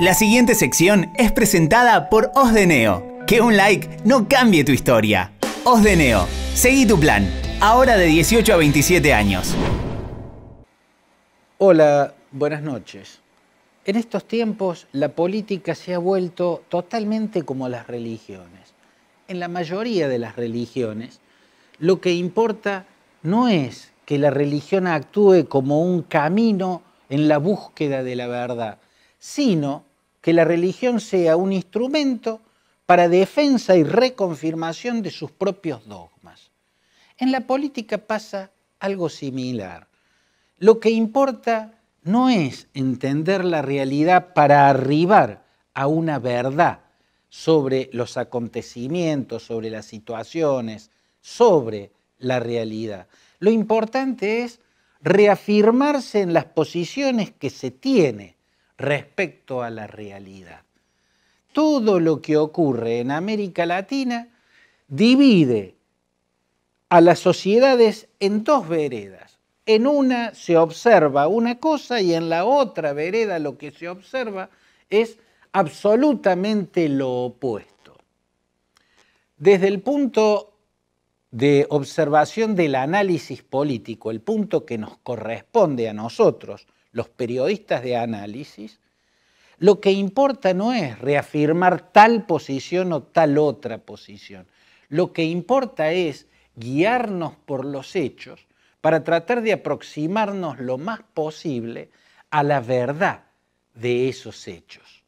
La siguiente sección es presentada por Osdeneo. Que un like no cambie tu historia. Osdeneo, seguí tu plan. Ahora de 18 a 27 años. Hola, buenas noches. En estos tiempos la política se ha vuelto totalmente como las religiones. En la mayoría de las religiones, lo que importa no es que la religión actúe como un camino en la búsqueda de la verdad, sino que la religión sea un instrumento para defensa y reconfirmación de sus propios dogmas. En la política pasa algo similar. Lo que importa no es entender la realidad para arribar a una verdad sobre los acontecimientos, sobre las situaciones, sobre la realidad. Lo importante es reafirmarse en las posiciones que se tiene respecto a la realidad. Todo lo que ocurre en América Latina divide a las sociedades en dos veredas. En una se observa una cosa y en la otra vereda lo que se observa es absolutamente lo opuesto. Desde el punto de observación del análisis político, el punto que nos corresponde a nosotros los periodistas de análisis, lo que importa no es reafirmar tal posición o tal otra posición. Lo que importa es guiarnos por los hechos para tratar de aproximarnos lo más posible a la verdad de esos hechos.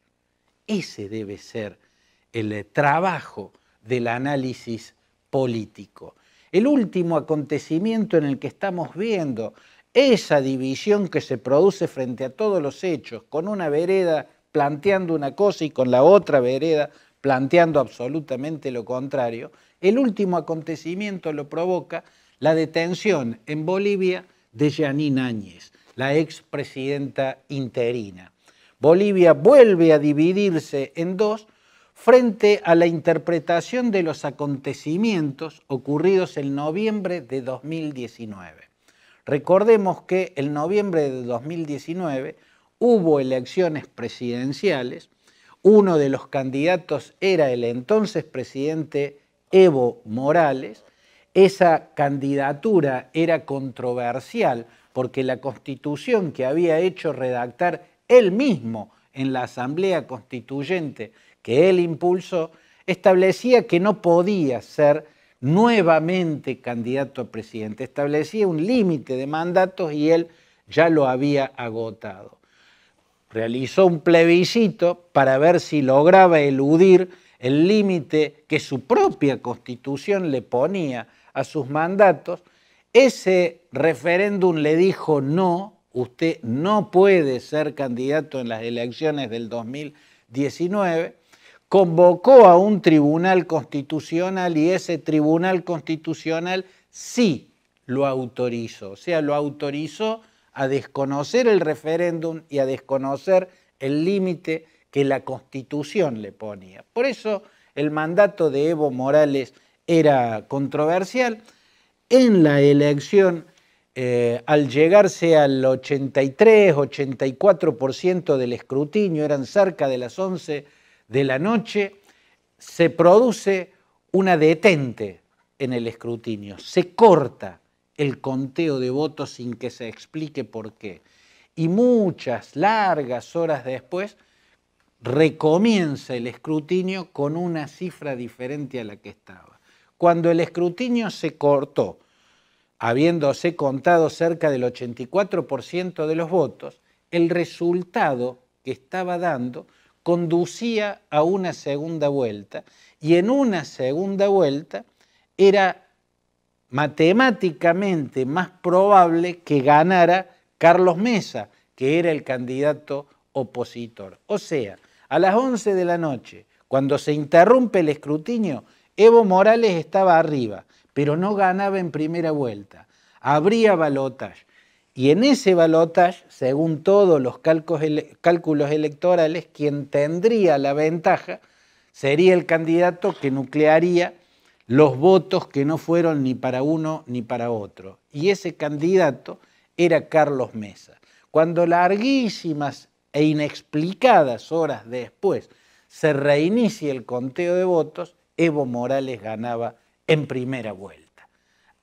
Ese debe ser el trabajo del análisis político. El último acontecimiento en el que estamos viendo esa división que se produce frente a todos los hechos, con una vereda planteando una cosa y con la otra vereda planteando absolutamente lo contrario, el último acontecimiento lo provoca la detención en Bolivia de Janine Áñez, la expresidenta interina. Bolivia vuelve a dividirse en dos frente a la interpretación de los acontecimientos ocurridos en noviembre de 2019. Recordemos que en noviembre de 2019 hubo elecciones presidenciales, uno de los candidatos era el entonces presidente Evo Morales, esa candidatura era controversial porque la constitución que había hecho redactar él mismo en la Asamblea Constituyente que él impulsó establecía que no podía ser nuevamente candidato a presidente. Establecía un límite de mandatos y él ya lo había agotado. Realizó un plebiscito para ver si lograba eludir el límite que su propia constitución le ponía a sus mandatos. Ese referéndum le dijo no, usted no puede ser candidato en las elecciones del 2019 convocó a un tribunal constitucional y ese tribunal constitucional sí lo autorizó, o sea, lo autorizó a desconocer el referéndum y a desconocer el límite que la constitución le ponía. Por eso el mandato de Evo Morales era controversial. En la elección, eh, al llegarse al 83, 84% del escrutinio, eran cerca de las 11 de la noche, se produce una detente en el escrutinio, se corta el conteo de votos sin que se explique por qué. Y muchas largas horas después recomienza el escrutinio con una cifra diferente a la que estaba. Cuando el escrutinio se cortó, habiéndose contado cerca del 84% de los votos, el resultado que estaba dando conducía a una segunda vuelta y en una segunda vuelta era matemáticamente más probable que ganara Carlos Mesa, que era el candidato opositor. O sea, a las 11 de la noche, cuando se interrumpe el escrutinio, Evo Morales estaba arriba, pero no ganaba en primera vuelta. Habría balotaje. Y en ese balotaje, según todos los cálculos electorales, quien tendría la ventaja sería el candidato que nuclearía los votos que no fueron ni para uno ni para otro. Y ese candidato era Carlos Mesa. Cuando larguísimas e inexplicadas horas después se reinicia el conteo de votos, Evo Morales ganaba en primera vuelta.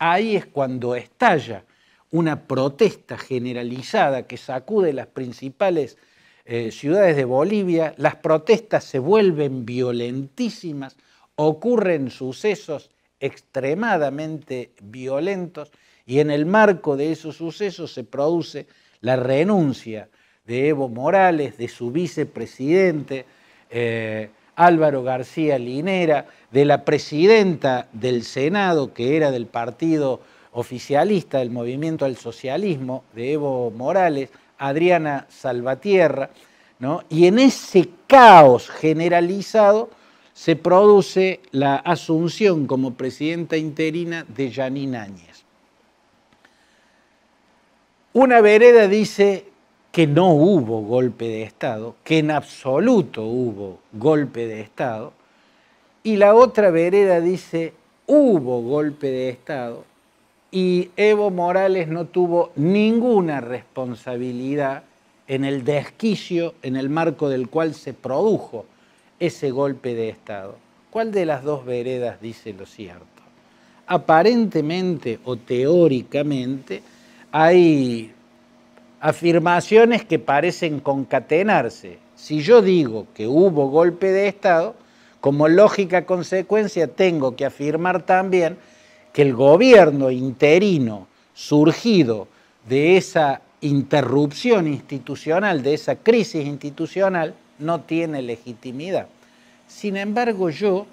Ahí es cuando estalla una protesta generalizada que sacude las principales eh, ciudades de Bolivia, las protestas se vuelven violentísimas, ocurren sucesos extremadamente violentos y en el marco de esos sucesos se produce la renuncia de Evo Morales, de su vicepresidente eh, Álvaro García Linera, de la presidenta del Senado, que era del partido oficialista del movimiento al socialismo de Evo Morales, Adriana Salvatierra, ¿no? y en ese caos generalizado se produce la asunción como presidenta interina de Janine Áñez. Una vereda dice que no hubo golpe de Estado, que en absoluto hubo golpe de Estado, y la otra vereda dice hubo golpe de Estado, y Evo Morales no tuvo ninguna responsabilidad en el desquicio en el marco del cual se produjo ese golpe de Estado. ¿Cuál de las dos veredas dice lo cierto? Aparentemente o teóricamente hay afirmaciones que parecen concatenarse. Si yo digo que hubo golpe de Estado, como lógica consecuencia tengo que afirmar también que el gobierno interino surgido de esa interrupción institucional, de esa crisis institucional, no tiene legitimidad. Sin embargo, yo,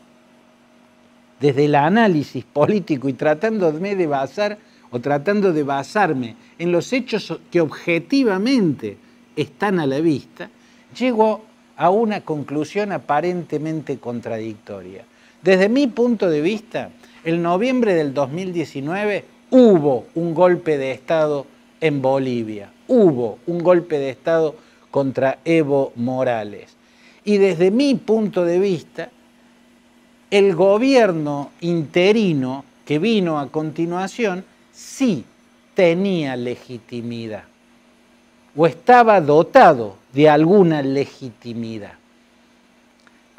desde el análisis político y tratándome de basar o tratando de basarme en los hechos que objetivamente están a la vista, llego a una conclusión aparentemente contradictoria. Desde mi punto de vista, el noviembre del 2019 hubo un golpe de Estado en Bolivia, hubo un golpe de Estado contra Evo Morales. Y desde mi punto de vista, el gobierno interino que vino a continuación sí tenía legitimidad o estaba dotado de alguna legitimidad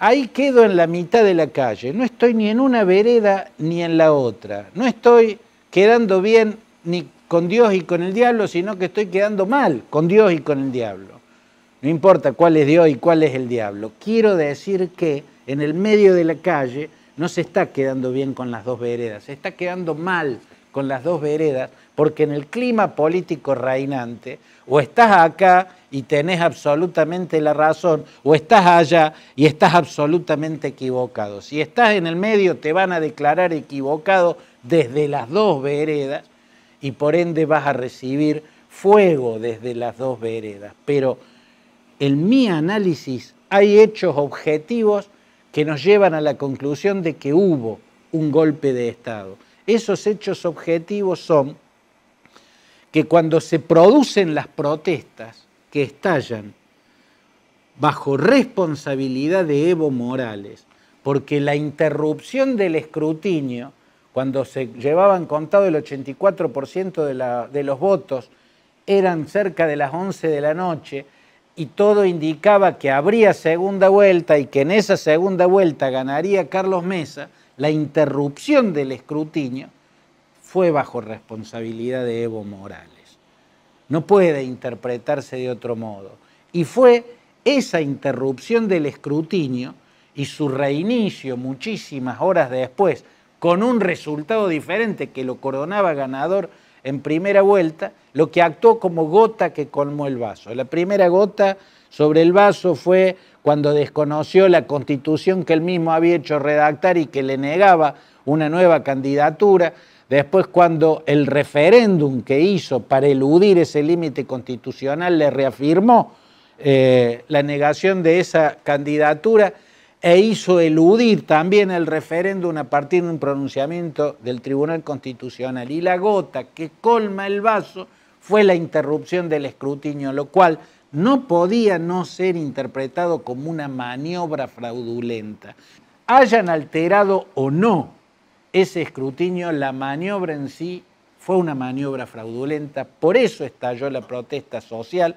ahí quedo en la mitad de la calle, no estoy ni en una vereda ni en la otra, no estoy quedando bien ni con Dios y con el diablo, sino que estoy quedando mal con Dios y con el diablo. No importa cuál es Dios y cuál es el diablo. Quiero decir que en el medio de la calle no se está quedando bien con las dos veredas, se está quedando mal con las dos veredas porque en el clima político reinante, o estás acá y tenés absolutamente la razón, o estás allá y estás absolutamente equivocado. Si estás en el medio te van a declarar equivocado desde las dos veredas y por ende vas a recibir fuego desde las dos veredas. Pero en mi análisis hay hechos objetivos que nos llevan a la conclusión de que hubo un golpe de Estado. Esos hechos objetivos son que cuando se producen las protestas que estallan bajo responsabilidad de Evo Morales, porque la interrupción del escrutinio, cuando se llevaban contado el 84% de, los votos, eran cerca de las 11 de la noche, y todo indicaba que habría segunda vuelta y que en esa segunda vuelta ganaría Carlos Mesa, la interrupción del escrutinio fue bajo responsabilidad de Evo Morales. No puede interpretarse de otro modo. Y fue esa interrupción del escrutinio y su reinicio muchísimas horas después, con un resultado diferente que lo coronaba ganador en primera vuelta, lo que actuó como gota que colmó el vaso. La primera gota sobre el vaso fue cuando desconoció la constitución que él mismo había hecho redactar y que le negaba una nueva candidatura. Después, cuando el referéndum que hizo para eludir ese límite constitucional le reafirmó eh, la negación de esa candidatura e hizo eludir también el referéndum a partir de un pronunciamiento del Tribunal Constitucional. Y la gota que colma el vaso fue la interrupción del escrutinio, lo cual no podía no ser interpretado como una maniobra fraudulenta. Hayan alterado o no ese escrutinio, la maniobra en sí fue una maniobra fraudulenta, por eso estalló la protesta social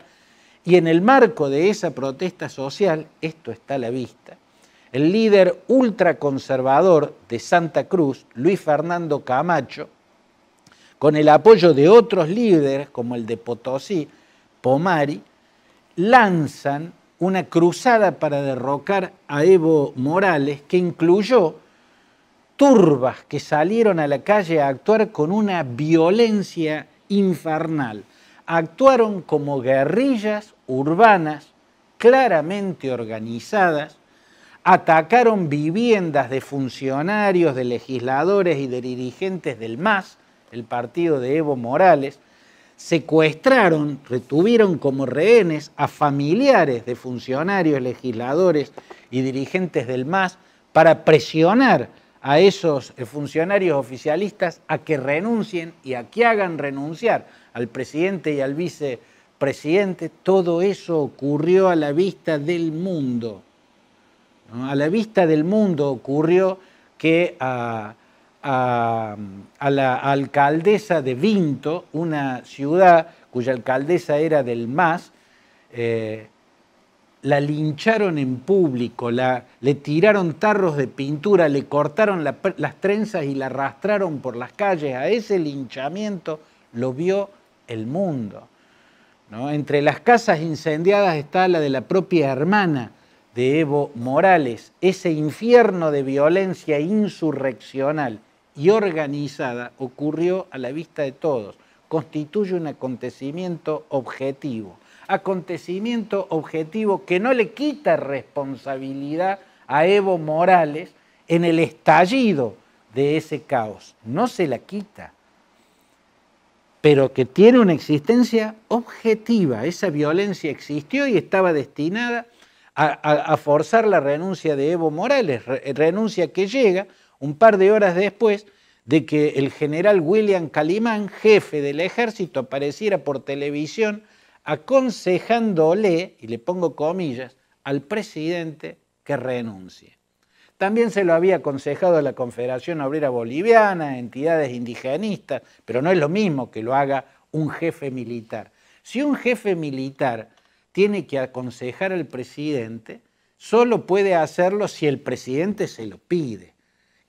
y en el marco de esa protesta social, esto está a la vista, el líder ultraconservador de Santa Cruz, Luis Fernando Camacho, con el apoyo de otros líderes como el de Potosí, Pomari, lanzan una cruzada para derrocar a Evo Morales que incluyó turbas que salieron a la calle a actuar con una violencia infernal. Actuaron como guerrillas urbanas claramente organizadas, atacaron viviendas de funcionarios, de legisladores y de dirigentes del MAS, el partido de Evo Morales, secuestraron, retuvieron como rehenes a familiares de funcionarios, legisladores y dirigentes del MAS para presionar a esos funcionarios oficialistas a que renuncien y a que hagan renunciar al presidente y al vicepresidente. Todo eso ocurrió a la vista del mundo. A la vista del mundo ocurrió que a, la alcaldesa de Vinto, una ciudad cuya alcaldesa era del MAS, eh, la lincharon en público, le tiraron tarros de pintura, le cortaron las trenzas y la arrastraron por las calles. A ese linchamiento lo vio el mundo. Entre las casas incendiadas está la de la propia hermana de Evo Morales, ese infierno de violencia insurreccional y organizada ocurrió a la vista de todos, constituye un acontecimiento objetivo acontecimiento objetivo que no le quita responsabilidad a Evo Morales en el estallido de ese caos. No se la quita, pero que tiene una existencia objetiva. Esa violencia existió y estaba destinada a, forzar la renuncia de Evo Morales, renuncia que llega un par de horas después de que el general William Calimán, jefe del ejército, apareciera por televisión aconsejándole, y le pongo comillas, al presidente que renuncie. También se lo había aconsejado a la Confederación Obrera Boliviana, entidades indigenistas, pero no es lo mismo que lo haga un jefe militar. Si un jefe militar tiene que aconsejar al presidente, solo puede hacerlo si el presidente se lo pide.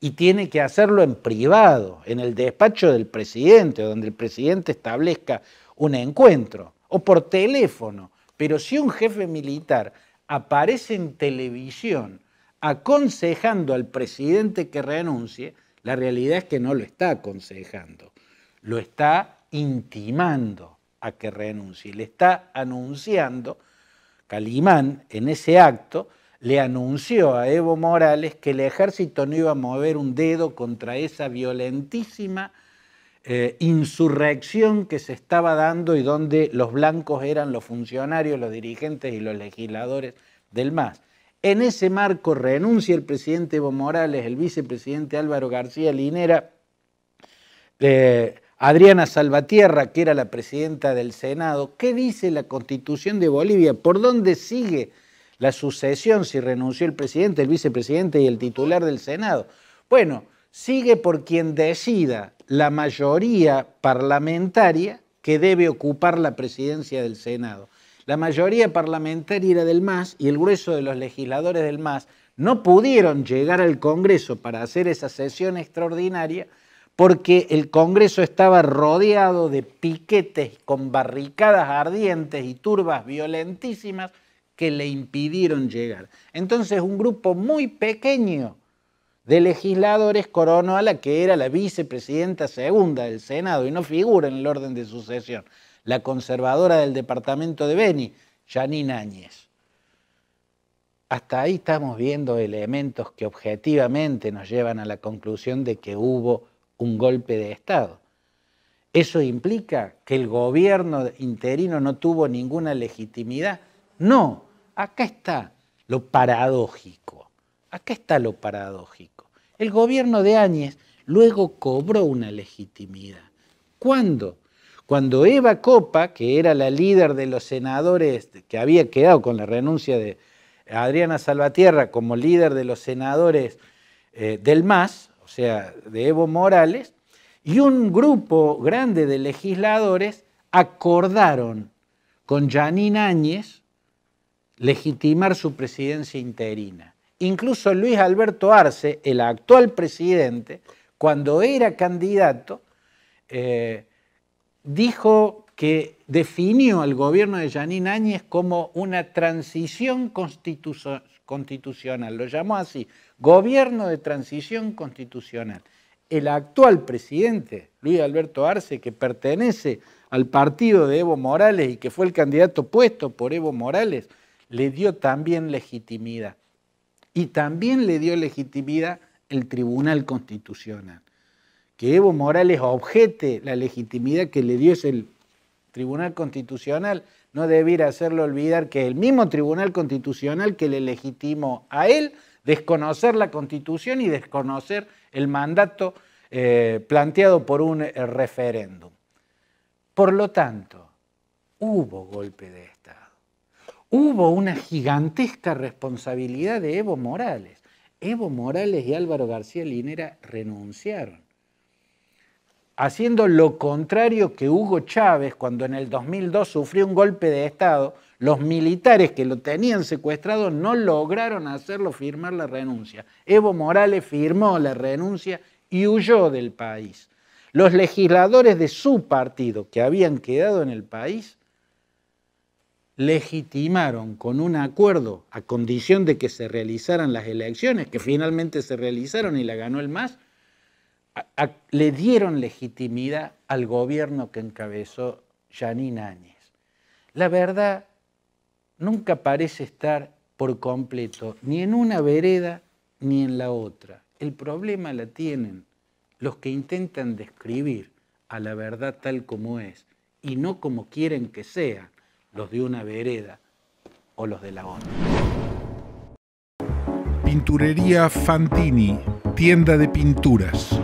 Y tiene que hacerlo en privado, en el despacho del presidente, o donde el presidente establezca un encuentro o por teléfono. Pero si un jefe militar aparece en televisión aconsejando al presidente que renuncie, la realidad es que no lo está aconsejando, lo está intimando a que renuncie, le está anunciando, Calimán en ese acto le anunció a Evo Morales que el ejército no iba a mover un dedo contra esa violentísima eh, insurrección que se estaba dando y donde los blancos eran los funcionarios, los dirigentes y los legisladores del MAS. En ese marco renuncia el presidente Evo Morales, el vicepresidente Álvaro García Linera, eh, Adriana Salvatierra, que era la presidenta del Senado. ¿Qué dice la constitución de Bolivia? ¿Por dónde sigue la sucesión si renunció el presidente, el vicepresidente y el titular del Senado? Bueno, sigue por quien decida la mayoría parlamentaria que debe ocupar la presidencia del Senado. La mayoría parlamentaria era del MAS y el grueso de los legisladores del MAS no pudieron llegar al Congreso para hacer esa sesión extraordinaria porque el Congreso estaba rodeado de piquetes con barricadas ardientes y turbas violentísimas que le impidieron llegar. Entonces un grupo muy pequeño de legisladores coronó a la que era la vicepresidenta segunda del Senado y no figura en el orden de sucesión, la conservadora del departamento de Beni, Janine Áñez. Hasta ahí estamos viendo elementos que objetivamente nos llevan a la conclusión de que hubo un golpe de Estado. ¿Eso implica que el gobierno interino no tuvo ninguna legitimidad? No, acá está lo paradójico. Acá está lo paradójico. El gobierno de Áñez luego cobró una legitimidad. ¿Cuándo? Cuando Eva Copa, que era la líder de los senadores, que había quedado con la renuncia de Adriana Salvatierra como líder de los senadores eh, del MAS, o sea, de Evo Morales, y un grupo grande de legisladores acordaron con Janine Áñez legitimar su presidencia interina. Incluso Luis Alberto Arce, el actual presidente, cuando era candidato, eh, dijo que definió al gobierno de Yanín Áñez como una transición constitucional. Lo llamó así, gobierno de transición constitucional. El actual presidente, Luis Alberto Arce, que pertenece al partido de Evo Morales y que fue el candidato puesto por Evo Morales, le dio también legitimidad y también le dio legitimidad el Tribunal Constitucional. Que Evo Morales objete la legitimidad que le dio ese Tribunal Constitucional no debiera hacerlo olvidar que el mismo Tribunal Constitucional que le legitimó a él desconocer la Constitución y desconocer el mandato eh, planteado por un eh, referéndum. Por lo tanto, hubo golpe de hubo una gigantesca responsabilidad de Evo Morales. Evo Morales y Álvaro García Linera renunciaron, haciendo lo contrario que Hugo Chávez cuando en el 2002 sufrió un golpe de Estado, los militares que lo tenían secuestrado no lograron hacerlo firmar la renuncia. Evo Morales firmó la renuncia y huyó del país. Los legisladores de su partido que habían quedado en el país legitimaron con un acuerdo a condición de que se realizaran las elecciones, que finalmente se realizaron y la ganó el MAS, le dieron legitimidad al gobierno que encabezó Janine Áñez. La verdad nunca parece estar por completo ni en una vereda ni en la otra. El problema la tienen los que intentan describir a la verdad tal como es y no como quieren que sea los de una vereda o los de la otra. Pinturería Fantini, tienda de pinturas.